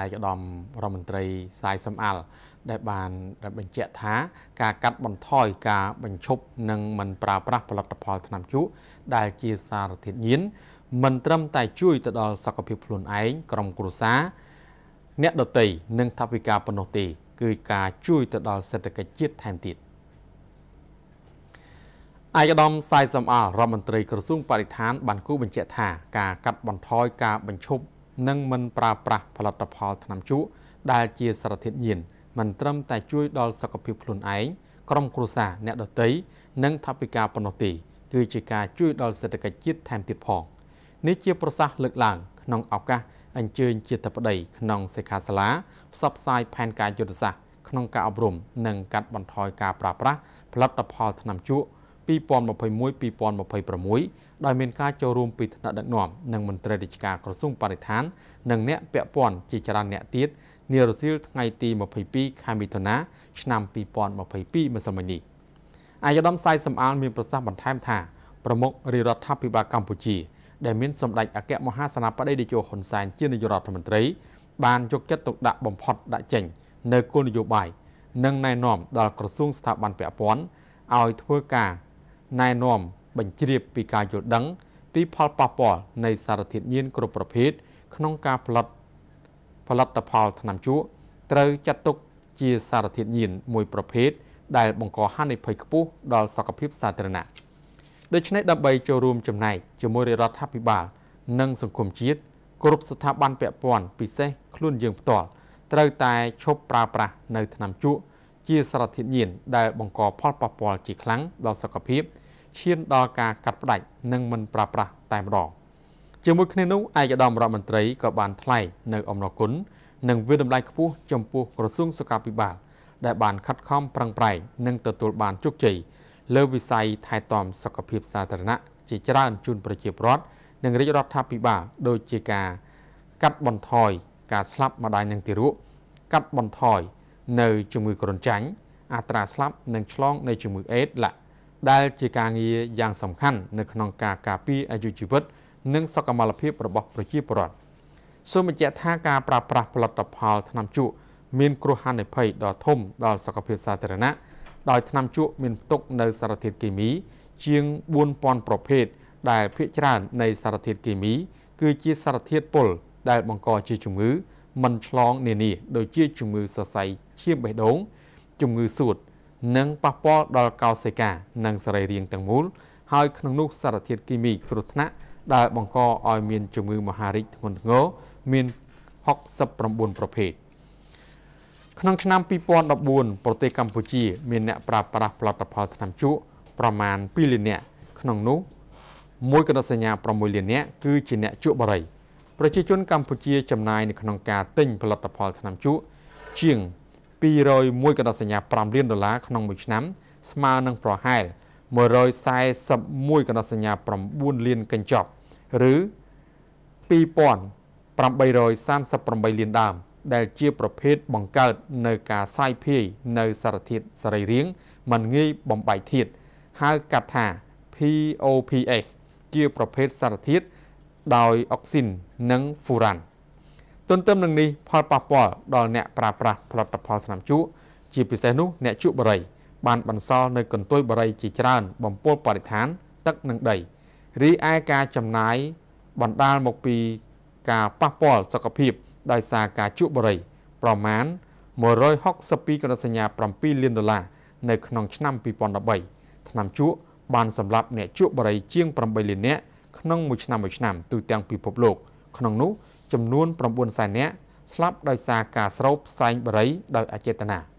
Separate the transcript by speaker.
Speaker 1: ឯកឧត្តមរដ្ឋមន្ត្រីសាយសំអាលដែលបានបញ្ជាក់ថាការកាត់បន្ថយការបញ្ឈប់និងមិនប្រើប្រាស់ផលិតផលថ្នាំជក់ដែលជាសារធាតុញៀនមិនត្រឹមតែជួយទៅដល់សុខភាពខ្លួនឯងក្រុមគ្រួសារអ្នកដតីនិងថាវិការប៉ុណ្ណោះទេគឺការជួយទៅដល់សេដ្ឋកិច្ចជាតិថែមទៀតអាយដាមសាយសំអាលរដ្ឋមន្ត្រីក្រសួងបរិស្ថាន បានគូបញ្ជាក់ថា ការកាត់បន្ថយការបញ្ឈប់និងមិនប្រើប្រាស់ផលិតផលថ្នាំជក់ដែលជាសារធាតុញៀនមិនត្រឹមតែ ជួយដល់សុខភាពខ្លួនឯងក្រុមគ្រួសារអ្នកដទៃនិងថវិកាប៉ុណ្ណោះទេគឺជាការជួយ ដល់សេដ្ឋកិច្ចជាតិថែមទៀតផងនេះជាប្រសាសន៍លើកឡើងក្នុងឱកាសអញ្ជើញជាតបដីក្នុងសិក្ខាសាលាផ្សព្វផ្សាយផែនការយុទ្ធសាស្ត្រក្នុងការអប់រំនិងកាត់បន្ថយការប្រើប្រាស់ផលិតផលថ្នាំជក់2021-2026ដោយមានការចូលរួមពីថ្នាក់ដឹកនាំនិងមន្ត្រីរាជការក្រសួងបរិស្ថាននិងអ្នកពាក់ព័ន្ធជាច្រើនអ្នកទៀតនារសៀលថ្ងៃទី22ខែមិថុនាឆ្នាំ2022ម្សិលមិញនេះអាយដាមសាយសំអាលមានប្រសាសន៍បន្ថែមថាប្រមុខរាជរដ្ឋាភិបាលកម្ពុជាដែលមានសម្ដេចអគ្គមហាសេនាបតីតេជោហ៊ុនសែនជានាយករដ្ឋមន្ត្រីបានយកចិត្តទុកដាក់បំផុតដាក់ចេញ នៅគោលនយោបាយនិងណែនាំដល់ក្រសួងស្ថាប័នពាក់ព័ន្ធឲ្យធ្វើការណែនាំបញ្ជ្រាបពីការយល់ដឹង ពីផលប៉ះពាល់នៃសារធាតុញៀនគ្រប់ប្រភេទក្នុងការផលិតផលិតផលថ្នាំជក់ត្រូវចាត់ទុកជាសារធាតុញៀនមួយប្រភេទដែលបង្កហានិភ័យខ្ពស់ដល់សុខភាពសាធារណៈដូច្នេះដើម្បីចូលរួមចំណែកជាមួយរដ្ឋាភិបាល និងសង្គមជាតិគ្រប់ស្ថាប័នពាក់ព័ន្ធពិសេសខ្លួនយើងផ្ទាល់ត្រូវតែឈប់ប្រើប្រាស់នៅថ្នាំជក់ជាសារធាតុញៀនដែលបង្កផលប៉ះពាល់ជាខ្លាំងដល់សុខភាពឈានដល់ការកាត់ផ្តាច់និងមិនប្រព្រឹត្តតែម្ដងជាមួយគ្នានោះឯកឧត្តមរដ្ឋមន្ត្រីក៏បានថ្លែងនៅអំណរគុណនិងវិតម្លៃខ្ពស់ចំពោះក្រសួងសុខាភិបាលដែលបានខិតខំប្រឹងប្រែងនិងទទួលបានជោគជ័យលើវិស័យថែទាំ សុខភាពសាធារណៈជាច្រើនជូនប្រជាពលរដ្ឋនិងរាជរដ្ឋាភិបាលដូចជាការកាត់បន្ថយការស្លាប់ម្ដាយនិងទារកកាត់បន្ថយនៅជំងឺគ្រុនចាញ់អត្រាស្លាប់និងឆ្លងនៃជំងឺអេដឡាដែលជាការងារយ៉ាងសំខាន់នៅក្នុងការការពារអាយុជីវិត និងសុខុមាលភាពរបស់ប្រជាពលរដ្ឋសូមបញ្ជាក់ថាការប្រើប្រាស់ផលិតផលថ្នាំជក់មានគ្រោះហានិភ័យដ៏ធំដល់សុខភាពសាធារណៈដោយថ្នាំជក់មានផ្ទុកនៅសារធាតុគីមី ជាង4000ប្រភេទដែលភាគច្រើននៃសារធាតុគីមី គឺជាសារធាតុពុលដែលបង្កជាជំងឺមិនឆ្លងនានាដូចជាជំងឺសរសៃឈាមបេះដូង ជំងឺសួតនិងប៉ះពាល់ដល់កោសិកានិងសរីរាង្គទាំងមូលហើយក្នុងនោះសារធាតុគីមីគ្រោះថ្នាក់ដែលបង្កឲ្យមានជំងឺមហារីកធ្ងន់ធ្ងរមាន69ប្រភេទក្នុងឆ្នាំ2014ប្រទេសកម្ពុជាមានអ្នកប្រើប្រាស់ផលិតផលថ្នាំជក់ប្រមាណ2លាននាក់ក្នុងនោះមួយកណិតសញ្ញា6លាននាក់គឺជាអ្នកជក់បរិយប្រជាជនកម្ពុជាចំណាយនៅក្នុងការទិញផលិតផលថ្នាំជក់ជាង201កណ្ដោះសញ្ញា5លានដុល្លារក្នុងមួយឆ្នាំស្មើនឹងប្រហែល141កណ្ដោះសញ្ញា9លានកញ្ចប់ឬ2838លានដើមដែលជាប្រភេទបង្កើតនៅការសាយភាយនៅសារធាតុសរីរាង្គមិនងាយបំបែកធាតុហៅកាត់ថា POPS ជាប្រភេទសារធាតុដោយអុកស៊ីននិងហ្វូរ៉ាន់ទន្ទឹមនឹងនេះផលប៉ះពាល់ដល់អ្នកប្រើប្រាស់ផលិតផលថ្នាំជក់ជាពិសេសនោះអ្នកជក់បរិយបានបន្សល់នៅកន្ទុយបរិយជាច្រើន បំពុលបរិស្ថានទឹកនិងដីរីឯការចំណាយបណ្ដាលមកពីការប៉ះពាល់សុខភាពដោយសារការជក់បរិយប្រមាណ162កណ្ដាសញ្ញា7លានដុល្លារនៅក្នុងឆ្នាំ2013ថ្នាំជក់បានសម្លាប់អ្នកជក់បរិយជាង8លាននាក់ក្នុងមួយឆ្នាំមួយឆ្នាំទូទាំងពិភពលោក។ក្នុងនោះចំនួន9សែននាក់ស្លាប់ដោយសារការស្រោបផ្សែងបរិយដោយអចេតនា។